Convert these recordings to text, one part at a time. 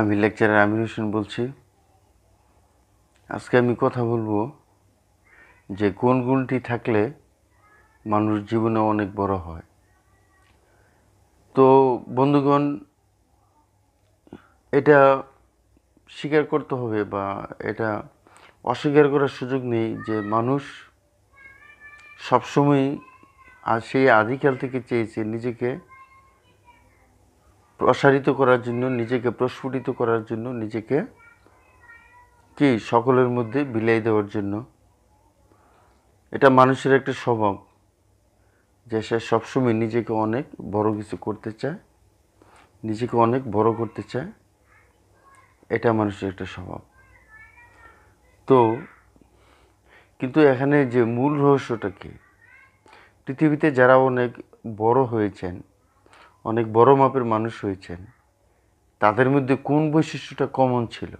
আমি লেকচারার আমির হোসেন বলছি আজকে আমি কথা বলবো যে কোন গুণটি থাকলে মানুষ জীবনে অনেক বড় হয় তো বন্ধুগণ এটা স্বীকার করতে হবে বা এটা অস্বীকার করার সুযোগ নেই যে মানুষ সবসময়ই সেই আদিকাল থেকে চেয়েছে নিজেকে প্রসারিত করার জন্য নিজেকে প্রস্ফুটিত করার জন্য নিজেকে কি সকলের মধ্যে বিলাই দেওয়ার জন্য এটা মানুষের একটা স্বভাব যে সে সবসময় নিজেকে অনেক বড় কিছু করতে চায় নিজেকে অনেক বড় করতে চায় এটা মানুষের একটা স্বভাব তো কিন্তু এখানে যে মূল রহস্যটা কি পৃথিবীতে যারা অনেক বড় হয়েছেন অনেক বড় মাপের মানুষ হয়েছেন তাদের মধ্যে কোন বৈশিষ্ট্যটা কমন ছিল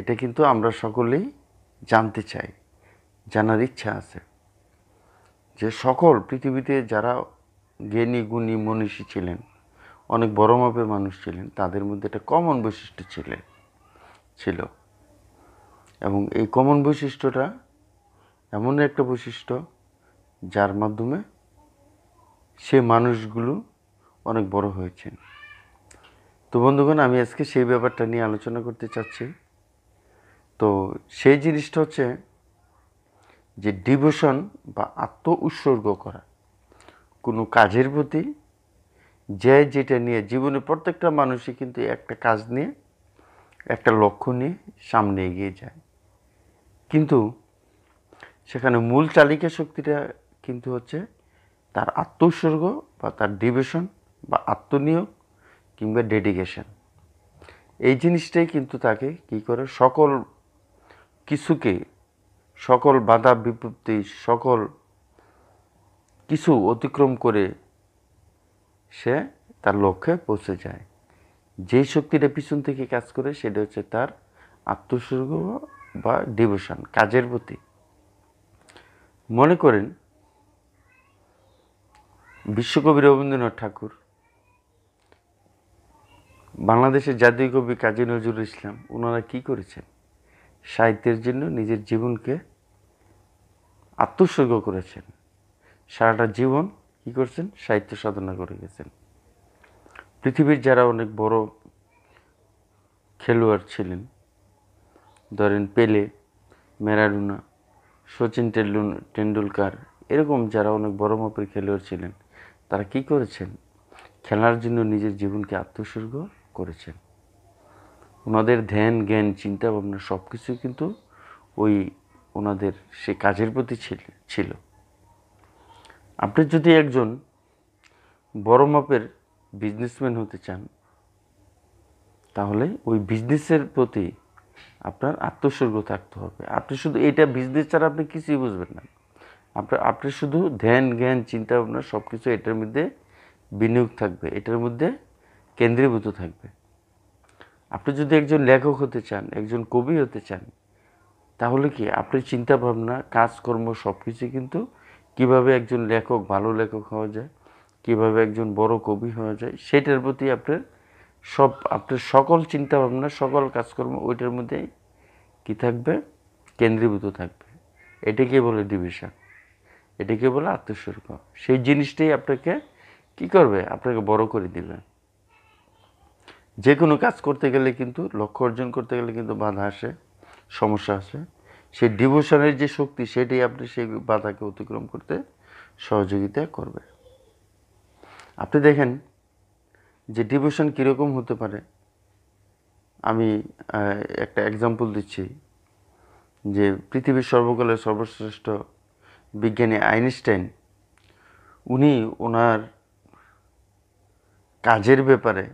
এটা কিন্তু আমরা সকলেই জানতে চাই জানার ইচ্ছা আছে যে সকল পৃথিবীতে যারা জ্ঞানী গুণী মনীষী ছিলেন অনেক বড় মাপের মানুষ ছিলেন তাদের মধ্যে একটা কমন বৈশিষ্ট্য ছিলেন ছিল এবং এই কমন বৈশিষ্ট্যটা এমন একটা বৈশিষ্ট্য যার মাধ্যমে সে মানুষগুলো অনেক বড় হয়েছেন তো বন্ধুগণ আমি আজকে সেই ব্যাপারটা নিয়ে আলোচনা করতে চাচ্ছি তো সেই জিনিসটা হচ্ছে যে ডিভোশন বা আত্ম উৎসর্গ করা কোনো কাজের প্রতি যে যেটা নিয়ে জীবনে প্রত্যেকটা মানুষই কিন্তু একটা কাজ নিয়ে একটা লক্ষ্য নিয়ে সামনে এগিয়ে যায় কিন্তু সেখানে মূল চালিকা শক্তিটা কিন্তু হচ্ছে তার উৎসর্গ বা তার ডিভেশন বা আত্মনিয়োগ কিংবা ডেডিকেশন এই জিনিসটাই কিন্তু তাকে কি করে সকল কিছুকে সকল বাধা বিপত্তি সকল কিছু অতিক্রম করে সে তার লক্ষ্যে পৌঁছে যায় যেই শক্তিটা পিছন থেকে কাজ করে সেটা হচ্ছে তার আত্মসর্গ বা ডিভোশন কাজের প্রতি মনে করেন বিশ্বকবি রবীন্দ্রনাথ ঠাকুর বাংলাদেশের জাতীয় কবি কাজী নজরুল ইসলাম ওনারা কি করেছেন সাহিত্যের জন্য নিজের জীবনকে আত্মসর্গ করেছেন সারাটা জীবন কি করছেন সাহিত্য সাধনা করে গেছেন পৃথিবীর যারা অনেক বড় খেলোয়াড় ছিলেন ধরেন পেলে ম্যারাডোনা সচিন টেন্ডুলকার এরকম যারা অনেক বড় মাপের খেলোয়াড় ছিলেন তারা কি করেছেন খেলার জন্য নিজের জীবনকে আত্মসর্গ করেছেন ওনাদের ধ্যান জ্ঞান চিন্তা ভাবনা সব কিছুই কিন্তু ওই ওনাদের সে কাজের প্রতি ছিল আপনি যদি একজন বড় মাপের বিজনেসম্যান হতে চান তাহলে ওই বিজনেসের প্রতি আপনার আত্মস্বর্গ থাকতে হবে আপনি শুধু এটা বিজনেস ছাড়া আপনি কিছুই বুঝবেন না আপনার আপনি শুধু ধ্যান জ্ঞান চিন্তা ভাবনা সব কিছু এটার মধ্যে বিনিয়োগ থাকবে এটার মধ্যে কেন্দ্রীভূত থাকবে আপনি যদি একজন লেখক হতে চান একজন কবি হতে চান তাহলে কি আপনি চিন্তাভাবনা কাজকর্ম সব কিছু কিন্তু কীভাবে একজন লেখক ভালো লেখক হওয়া যায় কীভাবে একজন বড় কবি হওয়া যায় সেটার প্রতি আপনার সব আপনার সকল চিন্তাভাবনা সকল কাজকর্ম ওইটার মধ্যেই কি থাকবে কেন্দ্রীভূত থাকবে এটাকে বলে ডিভিশন এটাকে বলে আত্মস্বরূপ সেই জিনিসটাই আপনাকে কি করবে আপনাকে বড় করে দিবে যে কোনো কাজ করতে গেলে কিন্তু লক্ষ্য অর্জন করতে গেলে কিন্তু বাধা আসে সমস্যা আসে সেই ডিভোশনের যে শক্তি সেটাই আপনি সেই বাধাকে অতিক্রম করতে সহযোগিতা করবে আপনি দেখেন যে ডিভোশন কীরকম হতে পারে আমি একটা এক্সাম্পল দিচ্ছি যে পৃথিবীর সর্বকালের সর্বশ্রেষ্ঠ বিজ্ঞানী আইনস্টাইন উনি ওনার কাজের ব্যাপারে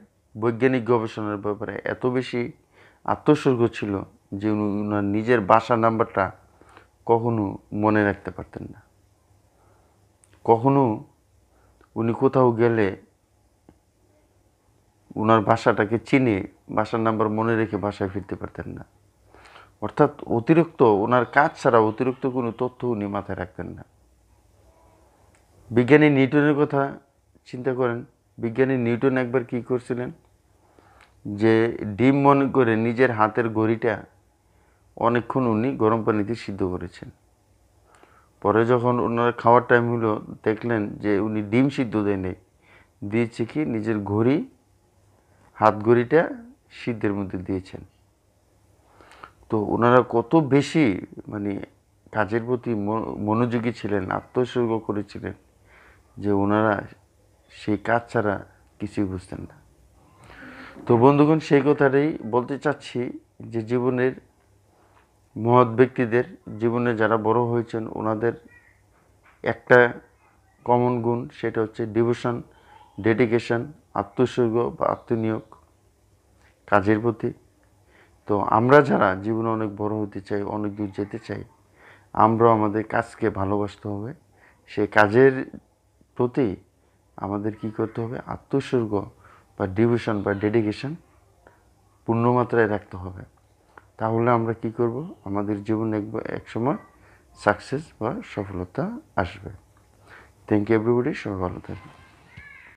বৈজ্ঞানিক গবেষণার ব্যাপারে এত বেশি আত্মস্বর্গ ছিল যে উনি ওনার নিজের বাসা নাম্বারটা কখনো মনে রাখতে পারতেন না কখনো উনি কোথাও গেলে ওনার বাসাটাকে চিনে বাসার নাম্বার মনে রেখে বাসায় ফিরতে পারতেন না অর্থাৎ অতিরিক্ত ওনার কাজ ছাড়া অতিরিক্ত কোনো তথ্য উনি মাথায় রাখতেন না বিজ্ঞানী নিউটনের কথা চিন্তা করেন বিজ্ঞানী নিউটন একবার কি করছিলেন যে ডিম মনে করে নিজের হাতের ঘড়িটা অনেকক্ষণ উনি গরম পানিতে সিদ্ধ করেছেন পরে যখন ওনার খাওয়ার টাইম হলো দেখলেন যে উনি ডিম সিদ্ধ দেয়নি দিয়েছে কি নিজের ঘড়ি হাত ঘড়িটা সিদ্ধের মধ্যে দিয়েছেন তো ওনারা কত বেশি মানে কাজের প্রতি মনোযোগী ছিলেন আত্মসর্গ করেছিলেন যে ওনারা সেই কাজ ছাড়া কিছুই বুঝতেন না তো বন্ধুগণ সেই কথাটাই বলতে চাচ্ছি যে জীবনের মহৎ ব্যক্তিদের জীবনে যারা বড় হয়েছেন ওনাদের একটা কমন গুণ সেটা হচ্ছে ডিভোশন ডেডিকেশন আত্মসর্গ বা আত্মনিয়োগ কাজের প্রতি তো আমরা যারা জীবনে অনেক বড় হতে চাই অনেক দূর যেতে চাই আমরা আমাদের কাজকে ভালোবাসতে হবে সেই কাজের প্রতি আমাদের কি করতে হবে আত্মসর্গ বা ডিভিশন বা ডেডিকেশন পূর্ণমাত্রায় রাখতে হবে তাহলে আমরা কি করব আমাদের জীবনে একবার সময় সাকসেস বা সফলতা আসবে থ্যাংক ইউ এভরিবডি সবাই ভালো থাকবে